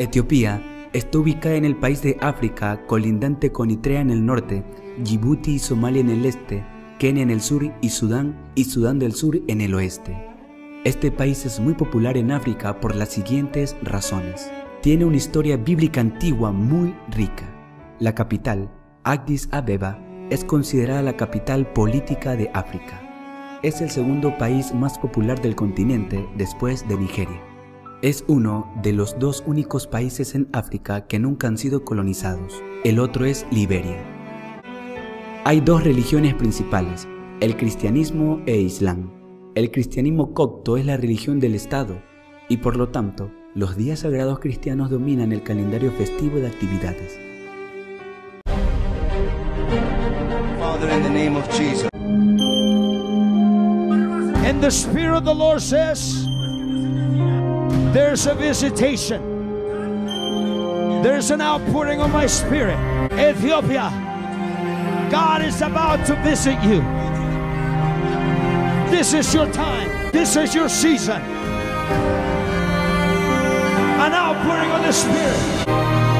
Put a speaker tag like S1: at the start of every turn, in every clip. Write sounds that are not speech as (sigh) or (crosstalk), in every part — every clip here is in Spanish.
S1: Etiopía está ubicada en el país de África, colindante con Itrea en el norte, Djibouti y Somalia en el este, Kenia en el sur y Sudán y Sudán del Sur en el oeste. Este país es muy popular en África por las siguientes razones. Tiene una historia bíblica antigua muy rica. La capital, Addis Abeba, es considerada la capital política de África. Es el segundo país más popular del continente después de Nigeria. Es uno de los dos únicos países en África que nunca han sido colonizados. El otro es Liberia. Hay dos religiones principales, el cristianismo e Islam. El cristianismo copto es la religión del Estado y por lo tanto los días sagrados cristianos dominan el calendario festivo de actividades. And the Spirit of the Lord There's a visitation. There's an outpouring of my spirit. Ethiopia, God is about to visit you. This is your time. This is your season. An outpouring of the Spirit.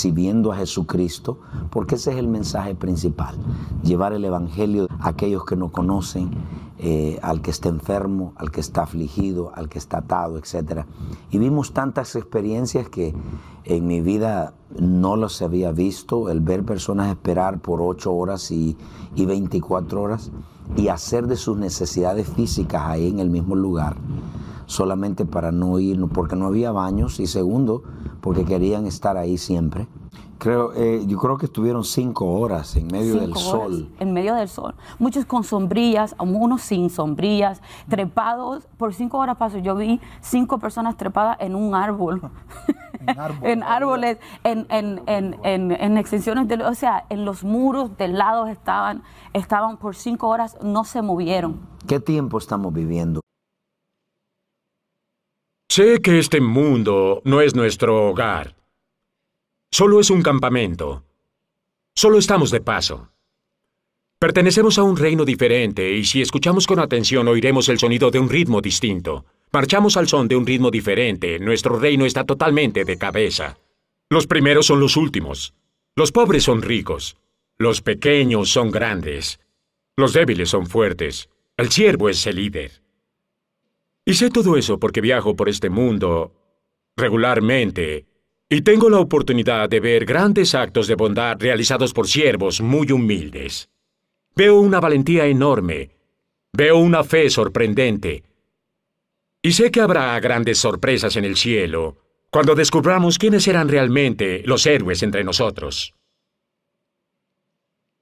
S1: recibiendo a Jesucristo, porque ese es el mensaje principal, llevar el Evangelio a aquellos que no conocen, eh, al que está enfermo, al que está afligido, al que está atado, etc. Y vimos tantas experiencias que en mi vida no las había visto, el ver personas esperar por ocho horas y, y 24 horas y hacer de sus necesidades físicas ahí en el mismo lugar solamente para no ir, porque no había baños, y segundo, porque querían estar ahí siempre. Creo, eh, yo creo que estuvieron cinco horas en medio del sol. En medio del sol. Muchos con sombrillas, algunos sin sombrillas, trepados. Por cinco horas paso, yo vi cinco personas trepadas en un árbol. (laughs) (laughs) en, árboles, en árboles, en, en, en, extensiones, de, o sea, en los muros del lado estaban, estaban por cinco horas, no se movieron. ¿Qué tiempo estamos viviendo? Sé que este mundo no es nuestro hogar. Solo es un campamento. Solo estamos de paso. Pertenecemos a un reino diferente y si escuchamos con atención oiremos el sonido de un ritmo distinto. Marchamos al son de un ritmo diferente. Nuestro reino está totalmente de cabeza. Los primeros son los últimos. Los pobres son ricos. Los pequeños son grandes. Los débiles son fuertes. El siervo es el líder. Y sé todo eso porque viajo por este mundo regularmente y tengo la oportunidad de ver grandes actos de bondad realizados por siervos muy humildes. Veo una valentía enorme, veo una fe sorprendente. Y sé que habrá grandes sorpresas en el cielo cuando descubramos quiénes eran realmente los héroes entre nosotros.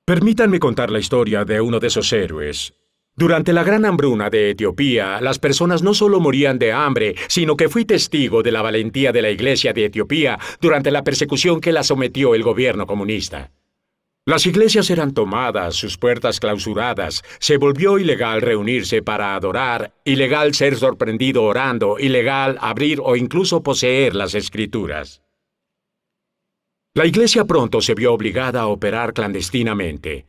S1: Permítanme contar la historia de uno de esos héroes, durante la gran hambruna de Etiopía, las personas no solo morían de hambre, sino que fui testigo de la valentía de la Iglesia de Etiopía durante la persecución que la sometió el gobierno comunista. Las iglesias eran tomadas, sus puertas clausuradas, se volvió ilegal reunirse para adorar, ilegal ser sorprendido orando, ilegal abrir o incluso poseer las escrituras. La iglesia pronto se vio obligada a operar clandestinamente.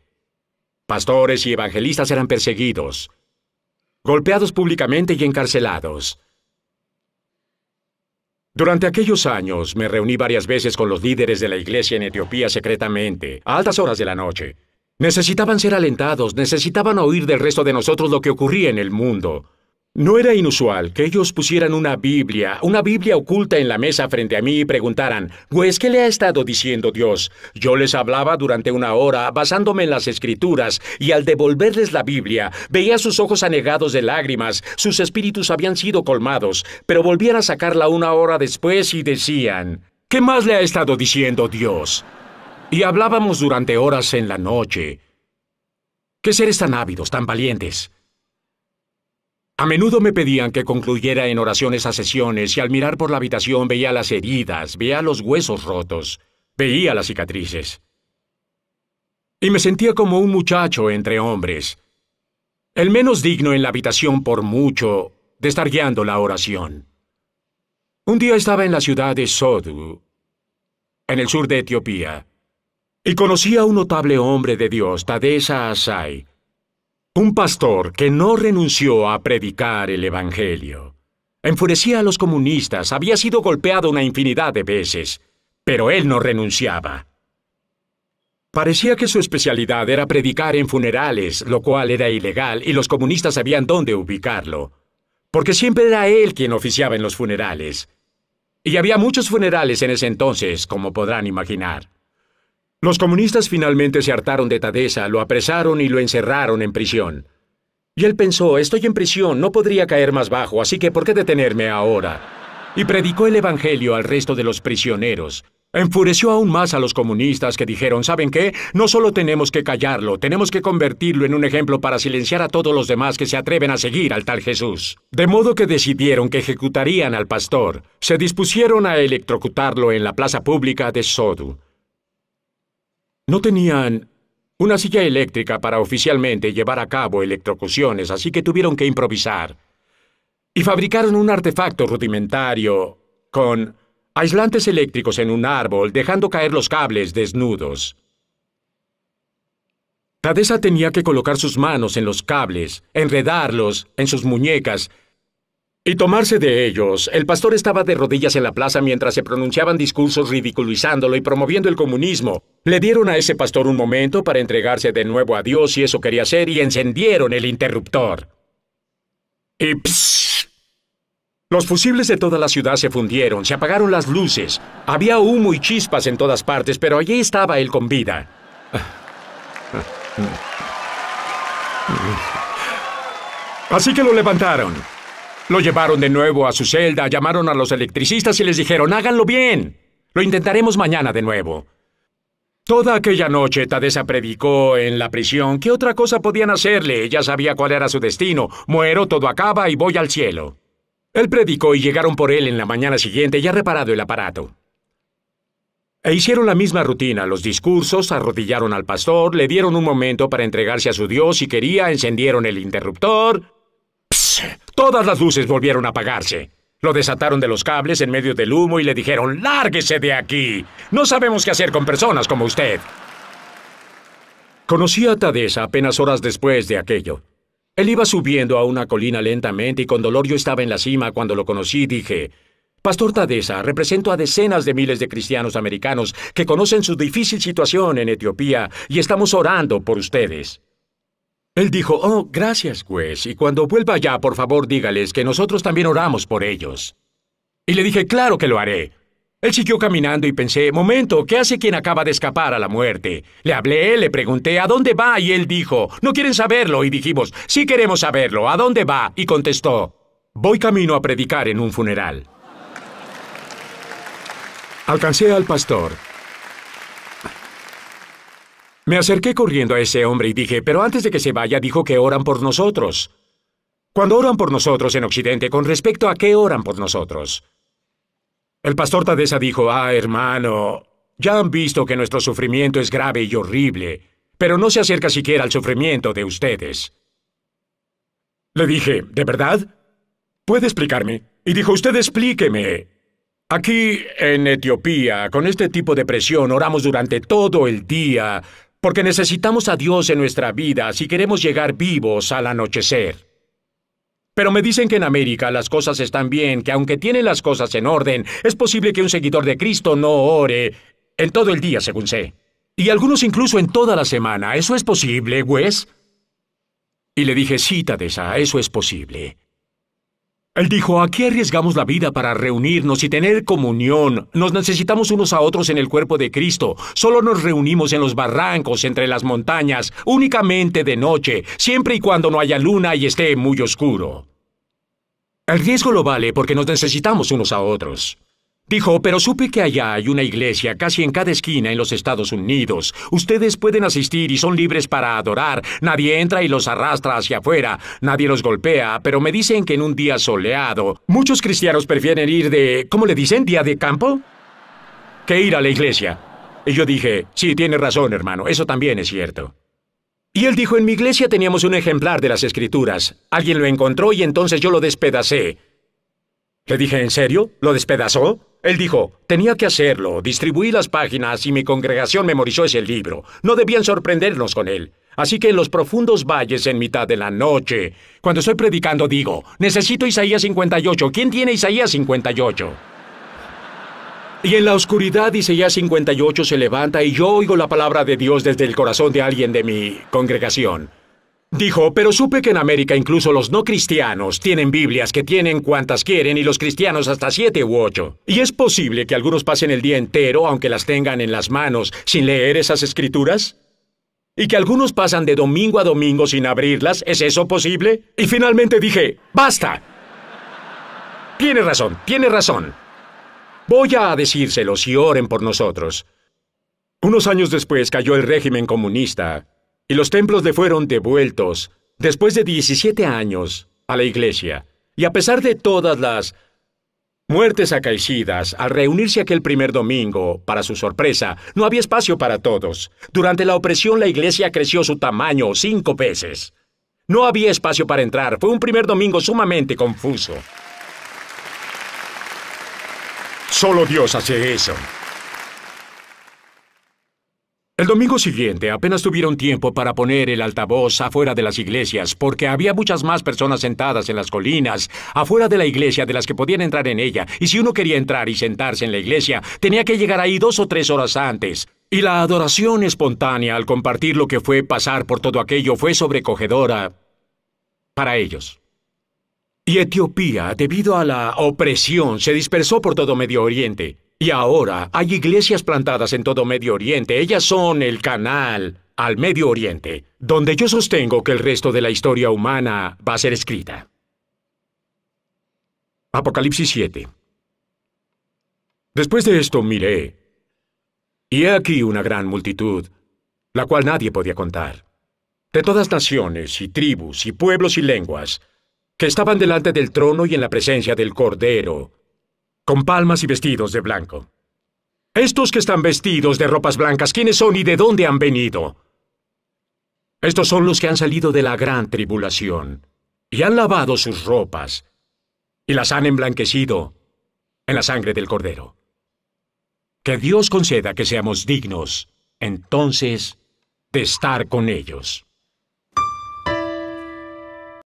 S1: Pastores y evangelistas eran perseguidos, golpeados públicamente y encarcelados. Durante aquellos años me reuní varias veces con los líderes de la iglesia en Etiopía secretamente, a altas horas de la noche. Necesitaban ser alentados, necesitaban oír del resto de nosotros lo que ocurría en el mundo. No era inusual que ellos pusieran una Biblia, una Biblia oculta en la mesa frente a mí y preguntaran, pues, ¿qué le ha estado diciendo Dios? Yo les hablaba durante una hora basándome en las escrituras y al devolverles la Biblia veía sus ojos anegados de lágrimas, sus espíritus habían sido colmados, pero volvían a sacarla una hora después y decían, ¿qué más le ha estado diciendo Dios? Y hablábamos durante horas en la noche. ¿Qué seres tan ávidos, tan valientes? A menudo me pedían que concluyera en oraciones a sesiones y al mirar por la habitación veía las heridas, veía los huesos rotos, veía las cicatrices. Y me sentía como un muchacho entre hombres, el menos digno en la habitación por mucho de estar guiando la oración. Un día estaba en la ciudad de Sodu, en el sur de Etiopía, y conocí a un notable hombre de Dios, Tadesa Asai, un pastor que no renunció a predicar el Evangelio. Enfurecía a los comunistas, había sido golpeado una infinidad de veces, pero él no renunciaba. Parecía que su especialidad era predicar en funerales, lo cual era ilegal y los comunistas sabían dónde ubicarlo, porque siempre era él quien oficiaba en los funerales. Y había muchos funerales en ese entonces, como podrán imaginar. Los comunistas finalmente se hartaron de Tadesa, lo apresaron y lo encerraron en prisión. Y él pensó, estoy en prisión, no podría caer más bajo, así que ¿por qué detenerme ahora? Y predicó el Evangelio al resto de los prisioneros. Enfureció aún más a los comunistas que dijeron, ¿saben qué? No solo tenemos que callarlo, tenemos que convertirlo en un ejemplo para silenciar a todos los demás que se atreven a seguir al tal Jesús. De modo que decidieron que ejecutarían al pastor. Se dispusieron a electrocutarlo en la plaza pública de Sodu. No tenían una silla eléctrica para oficialmente llevar a cabo electrocuciones, así que tuvieron que improvisar. Y fabricaron un artefacto rudimentario con aislantes eléctricos en un árbol, dejando caer los cables desnudos. Tadesa tenía que colocar sus manos en los cables, enredarlos en sus muñecas y tomarse de ellos. El pastor estaba de rodillas en la plaza mientras se pronunciaban discursos ridiculizándolo y promoviendo el comunismo. Le dieron a ese pastor un momento para entregarse de nuevo a Dios si eso quería ser y encendieron el interruptor. Y Los fusibles de toda la ciudad se fundieron, se apagaron las luces. Había humo y chispas en todas partes, pero allí estaba él con vida. (laughs) Así que lo levantaron. Lo llevaron de nuevo a su celda, llamaron a los electricistas y les dijeron, háganlo bien. Lo intentaremos mañana de nuevo. Toda aquella noche Tadesa predicó en la prisión. ¿Qué otra cosa podían hacerle? Ella sabía cuál era su destino. Muero, todo acaba y voy al cielo. Él predicó y llegaron por él en la mañana siguiente ya reparado el aparato. E hicieron la misma rutina, los discursos, arrodillaron al pastor, le dieron un momento para entregarse a su Dios si quería, encendieron el interruptor, Todas las luces volvieron a apagarse. Lo desataron de los cables en medio del humo y le dijeron, lárguese de aquí. No sabemos qué hacer con personas como usted. Conocí a Tadesa apenas horas después de aquello. Él iba subiendo a una colina lentamente y con dolor yo estaba en la cima cuando lo conocí dije, Pastor Tadesa, represento a decenas de miles de cristianos americanos que conocen su difícil situación en Etiopía y estamos orando por ustedes. Él dijo, oh, gracias, juez, y cuando vuelva ya, por favor, dígales que nosotros también oramos por ellos. Y le dije, claro que lo haré. Él siguió caminando y pensé, momento, ¿qué hace quien acaba de escapar a la muerte? Le hablé, le pregunté, ¿a dónde va? Y él dijo, no quieren saberlo. Y dijimos, sí queremos saberlo, ¿a dónde va? Y contestó, voy camino a predicar en un funeral. Alcancé al pastor, me acerqué corriendo a ese hombre y dije, pero antes de que se vaya dijo que oran por nosotros. Cuando oran por nosotros en Occidente, ¿con respecto a qué oran por nosotros? El pastor Tadesa dijo, ah, hermano, ya han visto que nuestro sufrimiento es grave y horrible, pero no se acerca siquiera al sufrimiento de ustedes. Le dije, ¿de verdad? ¿Puede explicarme? Y dijo, usted explíqueme. Aquí, en Etiopía, con este tipo de presión, oramos durante todo el día porque necesitamos a Dios en nuestra vida si queremos llegar vivos al anochecer. Pero me dicen que en América las cosas están bien, que aunque tienen las cosas en orden, es posible que un seguidor de Cristo no ore en todo el día, según sé. Y algunos incluso en toda la semana. ¿Eso es posible, Wes? Y le dije, sí, Tadesa, eso es posible. Él dijo, aquí arriesgamos la vida para reunirnos y tener comunión. Nos necesitamos unos a otros en el cuerpo de Cristo. Solo nos reunimos en los barrancos, entre las montañas, únicamente de noche, siempre y cuando no haya luna y esté muy oscuro. El riesgo lo vale porque nos necesitamos unos a otros. Dijo, pero supe que allá hay una iglesia casi en cada esquina en los Estados Unidos. Ustedes pueden asistir y son libres para adorar. Nadie entra y los arrastra hacia afuera. Nadie los golpea, pero me dicen que en un día soleado. Muchos cristianos prefieren ir de, ¿cómo le dicen? Día de campo. Que ir a la iglesia. Y yo dije, sí, tiene razón, hermano, eso también es cierto. Y él dijo, en mi iglesia teníamos un ejemplar de las escrituras. Alguien lo encontró y entonces yo lo despedacé. Le dije, ¿en serio? ¿Lo despedazó? Él dijo, tenía que hacerlo, distribuí las páginas y mi congregación memorizó ese libro. No debían sorprendernos con él. Así que en los profundos valles en mitad de la noche, cuando estoy predicando digo, necesito Isaías 58. ¿Quién tiene Isaías 58? Y en la oscuridad Isaías 58 se levanta y yo oigo la palabra de Dios desde el corazón de alguien de mi congregación. Dijo, pero supe que en América incluso los no cristianos tienen Biblias que tienen cuantas quieren y los cristianos hasta siete u ocho. Y es posible que algunos pasen el día entero, aunque las tengan en las manos, sin leer esas escrituras. Y que algunos pasan de domingo a domingo sin abrirlas. ¿Es eso posible? Y finalmente dije, basta. Tiene razón, tiene razón. Voy a decírselo, si oren por nosotros. Unos años después cayó el régimen comunista y los templos le fueron devueltos, después de 17 años, a la iglesia. Y a pesar de todas las muertes acaecidas, al reunirse aquel primer domingo, para su sorpresa, no había espacio para todos. Durante la opresión la iglesia creció su tamaño cinco veces. No había espacio para entrar. Fue un primer domingo sumamente confuso. Solo Dios hace eso. El domingo siguiente apenas tuvieron tiempo para poner el altavoz afuera de las iglesias, porque había muchas más personas sentadas en las colinas, afuera de la iglesia de las que podían entrar en ella, y si uno quería entrar y sentarse en la iglesia, tenía que llegar ahí dos o tres horas antes. Y la adoración espontánea al compartir lo que fue pasar por todo aquello fue sobrecogedora para ellos. Y Etiopía, debido a la opresión, se dispersó por todo Medio Oriente. Y ahora hay iglesias plantadas en todo Medio Oriente. Ellas son el canal al Medio Oriente, donde yo sostengo que el resto de la historia humana va a ser escrita. Apocalipsis 7. Después de esto miré, y he aquí una gran multitud, la cual nadie podía contar, de todas naciones y tribus y pueblos y lenguas, que estaban delante del trono y en la presencia del Cordero, con palmas y vestidos de blanco. Estos que están vestidos de ropas blancas, ¿quiénes son y de dónde han venido? Estos son los que han salido de la gran tribulación, y han lavado sus ropas, y las han emblanquecido en la sangre del Cordero. Que Dios conceda que seamos dignos, entonces, de estar con ellos.